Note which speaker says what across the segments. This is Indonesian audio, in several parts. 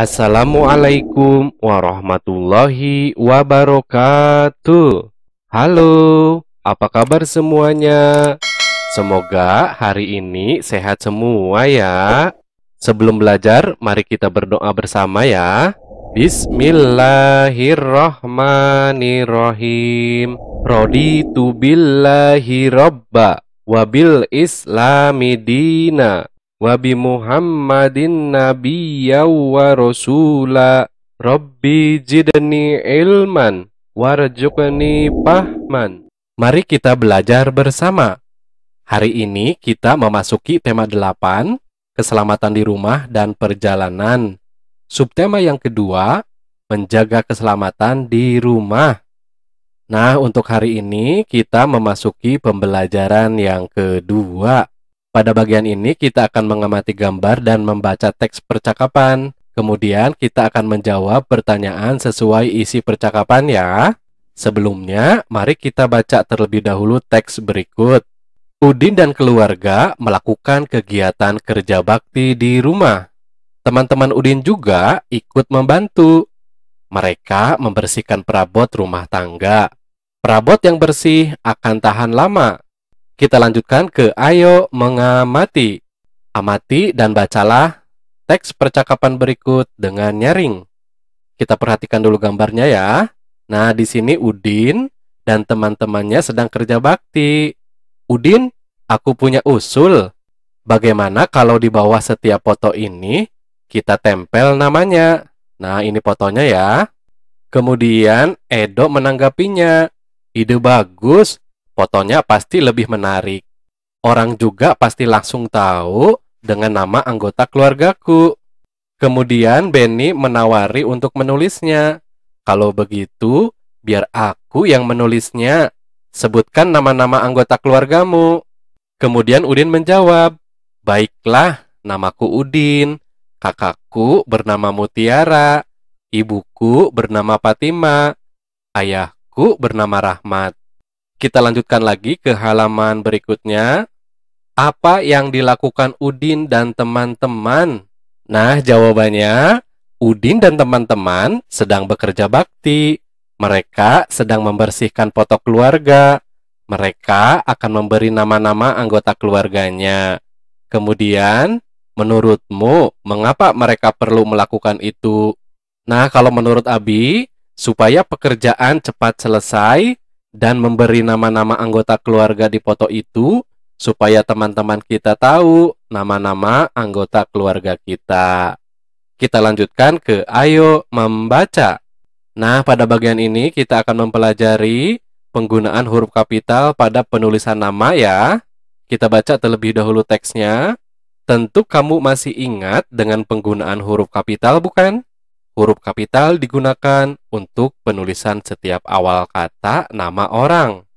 Speaker 1: Assalamualaikum warahmatullahi wabarakatuh. Halo, apa kabar semuanya? Semoga hari ini sehat semua ya. Sebelum belajar, mari kita berdoa bersama ya. Bismillahirrahmanirrahim. tu billahi robba wabil islami dina wa bi Muhammadin nabiyya wa rasula rabbi jidni ilman warzuqni pahman Mari kita belajar bersama. Hari ini kita memasuki tema 8, keselamatan di rumah dan perjalanan. Subtema yang kedua, menjaga keselamatan di rumah. Nah, untuk hari ini kita memasuki pembelajaran yang kedua. Pada bagian ini kita akan mengamati gambar dan membaca teks percakapan. Kemudian kita akan menjawab pertanyaan sesuai isi percakapan ya. Sebelumnya, mari kita baca terlebih dahulu teks berikut. Udin dan keluarga melakukan kegiatan kerja bakti di rumah. Teman-teman Udin juga ikut membantu. Mereka membersihkan perabot rumah tangga. Perabot yang bersih akan tahan lama kita lanjutkan ke ayo mengamati. Amati dan bacalah teks percakapan berikut dengan nyaring. Kita perhatikan dulu gambarnya ya. Nah, di sini Udin dan teman-temannya sedang kerja bakti. Udin, aku punya usul. Bagaimana kalau di bawah setiap foto ini kita tempel namanya? Nah, ini fotonya ya. Kemudian Edo menanggapinya. Ide bagus, fotonya pasti lebih menarik. Orang juga pasti langsung tahu dengan nama anggota keluargaku. Kemudian Benny menawari untuk menulisnya. Kalau begitu, biar aku yang menulisnya. Sebutkan nama-nama anggota keluargamu. Kemudian Udin menjawab, Baiklah, namaku Udin. Kakakku bernama Mutiara. Ibuku bernama Fatima. Ayahku bernama Rahmat. Kita lanjutkan lagi ke halaman berikutnya. Apa yang dilakukan Udin dan teman-teman? Nah, jawabannya Udin dan teman-teman sedang bekerja bakti. Mereka sedang membersihkan foto keluarga. Mereka akan memberi nama-nama anggota keluarganya. Kemudian, menurutmu mengapa mereka perlu melakukan itu? Nah, kalau menurut Abi, supaya pekerjaan cepat selesai, dan memberi nama-nama anggota keluarga di foto itu supaya teman-teman kita tahu nama-nama anggota keluarga kita. Kita lanjutkan ke ayo membaca. Nah, pada bagian ini kita akan mempelajari penggunaan huruf kapital pada penulisan nama ya. Kita baca terlebih dahulu teksnya. Tentu kamu masih ingat dengan penggunaan huruf kapital bukan? Huruf kapital digunakan untuk penulisan setiap awal kata nama orang.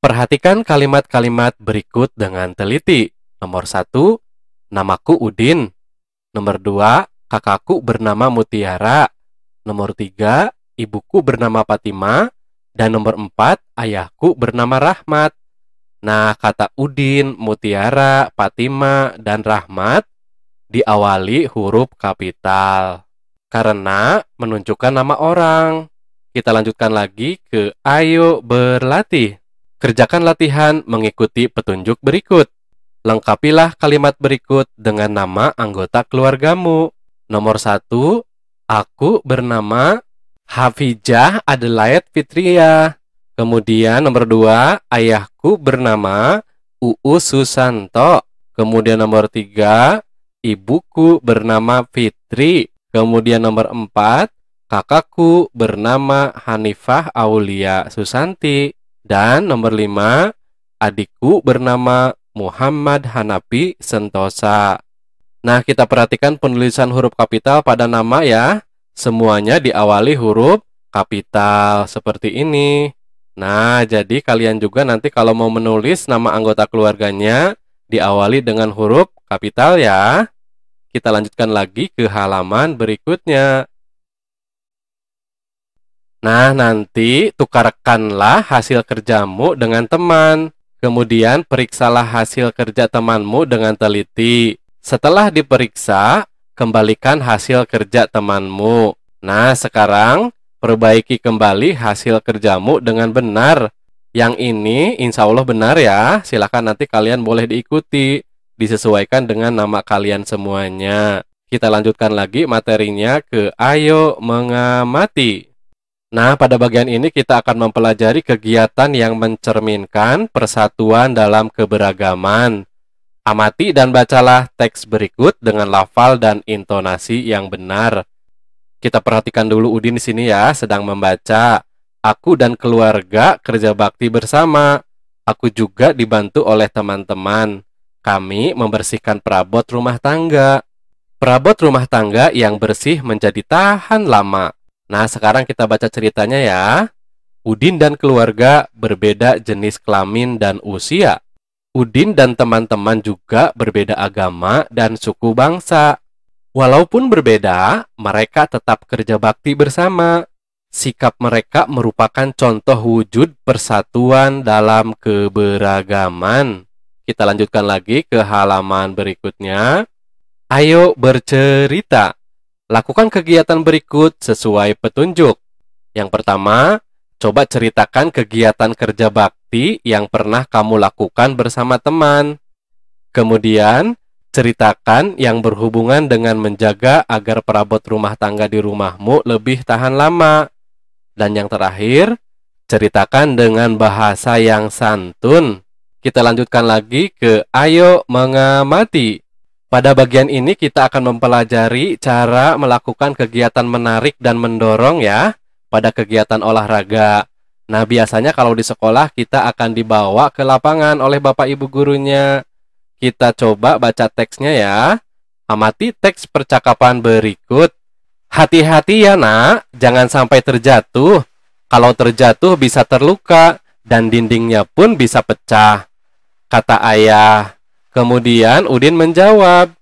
Speaker 1: Perhatikan kalimat-kalimat berikut dengan teliti. Nomor satu, namaku Udin. Nomor dua, kakakku bernama Mutiara. Nomor tiga, ibuku bernama Fatima. Dan nomor empat, ayahku bernama Rahmat. Nah, kata Udin, Mutiara, Fatima, dan Rahmat diawali huruf kapital karena menunjukkan nama orang. Kita lanjutkan lagi ke ayo berlatih. Kerjakan latihan mengikuti petunjuk berikut. Lengkapilah kalimat berikut dengan nama anggota keluargamu. Nomor satu, aku bernama Hafijah Adelaide Fitria. Kemudian nomor dua, ayahku bernama Uu Susanto. Kemudian nomor tiga, ibuku bernama Fitri. Kemudian nomor 4, kakakku bernama Hanifah Aulia Susanti. Dan nomor 5, adikku bernama Muhammad Hanapi Sentosa. Nah, kita perhatikan penulisan huruf kapital pada nama ya. Semuanya diawali huruf kapital seperti ini. Nah, jadi kalian juga nanti kalau mau menulis nama anggota keluarganya diawali dengan huruf kapital ya kita lanjutkan lagi ke halaman berikutnya. Nah, nanti tukarkanlah hasil kerjamu dengan teman. Kemudian periksalah hasil kerja temanmu dengan teliti. Setelah diperiksa, kembalikan hasil kerja temanmu. Nah, sekarang perbaiki kembali hasil kerjamu dengan benar. Yang ini insya Allah benar ya, silahkan nanti kalian boleh diikuti disesuaikan dengan nama kalian semuanya. Kita lanjutkan lagi materinya ke ayo mengamati. Nah, pada bagian ini kita akan mempelajari kegiatan yang mencerminkan persatuan dalam keberagaman. Amati dan bacalah teks berikut dengan lafal dan intonasi yang benar. Kita perhatikan dulu Udin di sini ya, sedang membaca. Aku dan keluarga kerja bakti bersama. Aku juga dibantu oleh teman-teman. Kami membersihkan perabot rumah tangga. Perabot rumah tangga yang bersih menjadi tahan lama. Nah, sekarang kita baca ceritanya ya. Udin dan keluarga berbeda jenis kelamin dan usia. Udin dan teman-teman juga berbeda agama dan suku bangsa. Walaupun berbeda, mereka tetap kerja bakti bersama. Sikap mereka merupakan contoh wujud persatuan dalam keberagaman. Kita lanjutkan lagi ke halaman berikutnya. Ayo bercerita. Lakukan kegiatan berikut sesuai petunjuk. Yang pertama, coba ceritakan kegiatan kerja bakti yang pernah kamu lakukan bersama teman. Kemudian, ceritakan yang berhubungan dengan menjaga agar perabot rumah tangga di rumahmu lebih tahan lama. Dan yang terakhir, ceritakan dengan bahasa yang santun kita lanjutkan lagi ke ayo mengamati. Pada bagian ini kita akan mempelajari cara melakukan kegiatan menarik dan mendorong ya pada kegiatan olahraga. Nah, biasanya kalau di sekolah kita akan dibawa ke lapangan oleh Bapak Ibu gurunya. Kita coba baca teksnya ya. Amati teks percakapan berikut. Hati-hati ya, Nak, jangan sampai terjatuh. Kalau terjatuh bisa terluka dan dindingnya pun bisa pecah kata ayah. Kemudian Udin menjawab,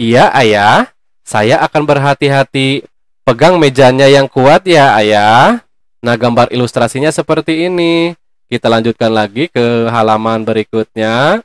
Speaker 1: "Iya, Ayah. Saya akan berhati-hati. Pegang mejanya yang kuat ya, Ayah." Nah, gambar ilustrasinya seperti ini. Kita lanjutkan lagi ke halaman berikutnya.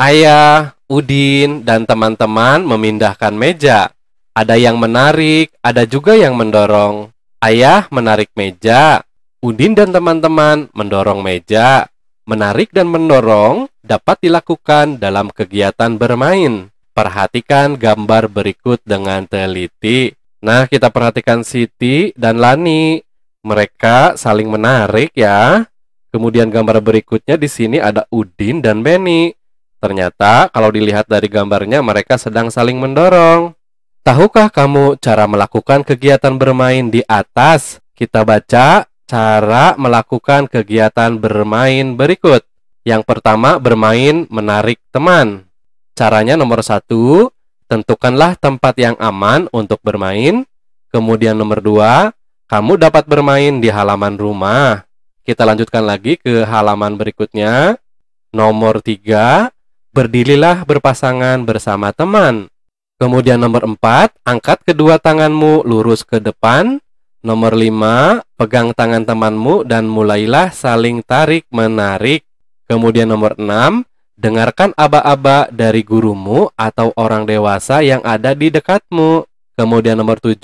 Speaker 1: Ayah, Udin, dan teman-teman memindahkan meja. Ada yang menarik, ada juga yang mendorong. Ayah menarik meja, Udin dan teman-teman mendorong meja menarik dan mendorong dapat dilakukan dalam kegiatan bermain. Perhatikan gambar berikut dengan teliti. Nah, kita perhatikan Siti dan Lani. Mereka saling menarik ya. Kemudian gambar berikutnya di sini ada Udin dan Benny. Ternyata kalau dilihat dari gambarnya mereka sedang saling mendorong. Tahukah kamu cara melakukan kegiatan bermain di atas? Kita baca cara melakukan kegiatan bermain berikut. Yang pertama, bermain menarik teman. Caranya nomor satu, tentukanlah tempat yang aman untuk bermain. Kemudian nomor dua, kamu dapat bermain di halaman rumah. Kita lanjutkan lagi ke halaman berikutnya. Nomor tiga, berdirilah berpasangan bersama teman. Kemudian nomor empat, angkat kedua tanganmu lurus ke depan Nomor 5, pegang tangan temanmu dan mulailah saling tarik-menarik. Kemudian nomor 6, dengarkan aba-aba dari gurumu atau orang dewasa yang ada di dekatmu. Kemudian nomor 7,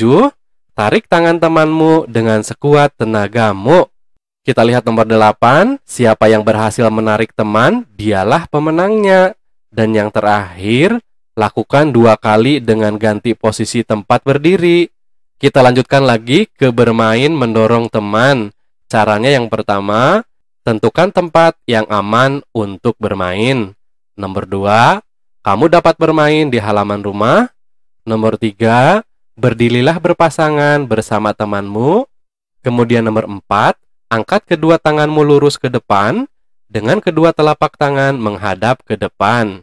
Speaker 1: tarik tangan temanmu dengan sekuat tenagamu. Kita lihat nomor 8, siapa yang berhasil menarik teman, dialah pemenangnya. Dan yang terakhir, lakukan dua kali dengan ganti posisi tempat berdiri. Kita lanjutkan lagi ke bermain mendorong teman. Caranya yang pertama, tentukan tempat yang aman untuk bermain. Nomor dua, kamu dapat bermain di halaman rumah. Nomor tiga, berdirilah berpasangan bersama temanmu. Kemudian nomor empat, angkat kedua tanganmu lurus ke depan dengan kedua telapak tangan menghadap ke depan.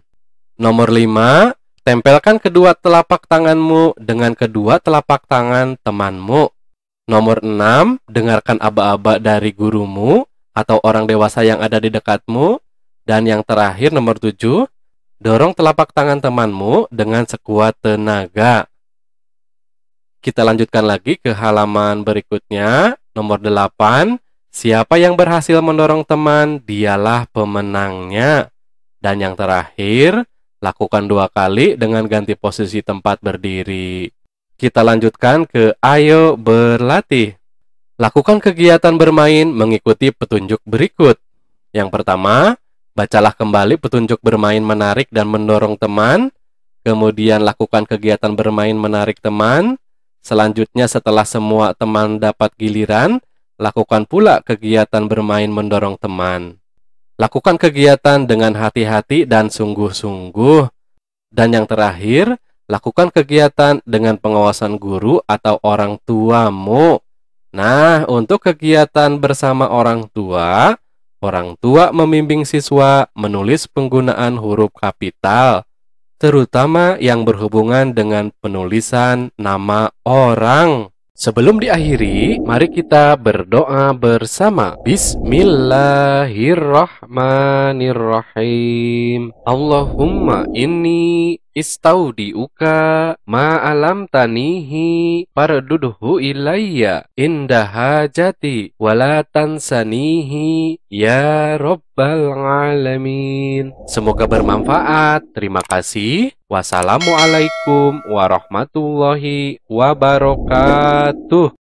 Speaker 1: Nomor lima. Tempelkan kedua telapak tanganmu dengan kedua telapak tangan temanmu. Nomor enam, dengarkan aba-aba dari gurumu atau orang dewasa yang ada di dekatmu. Dan yang terakhir nomor tujuh, dorong telapak tangan temanmu dengan sekuat tenaga. Kita lanjutkan lagi ke halaman berikutnya, nomor delapan, Siapa yang berhasil mendorong teman, dialah pemenangnya. Dan yang terakhir, Lakukan dua kali dengan ganti posisi tempat berdiri. Kita lanjutkan ke ayo berlatih. Lakukan kegiatan bermain mengikuti petunjuk berikut. Yang pertama, bacalah kembali petunjuk bermain menarik dan mendorong teman. Kemudian lakukan kegiatan bermain menarik teman. Selanjutnya setelah semua teman dapat giliran, lakukan pula kegiatan bermain mendorong teman. Lakukan kegiatan dengan hati-hati dan sungguh-sungguh. Dan yang terakhir, lakukan kegiatan dengan pengawasan guru atau orang tuamu. Nah, untuk kegiatan bersama orang tua, orang tua membimbing siswa menulis penggunaan huruf kapital, terutama yang berhubungan dengan penulisan nama orang. Sebelum diakhiri, mari kita berdoa bersama. Bismillahirrahmanirrahim. Allahumma inni Istaudi uka alam tanihi parduduhu ilayya indah hajati wala ya rabbal alamin. Semoga bermanfaat. Terima kasih. Wassalamualaikum warahmatullahi wabarakatuh.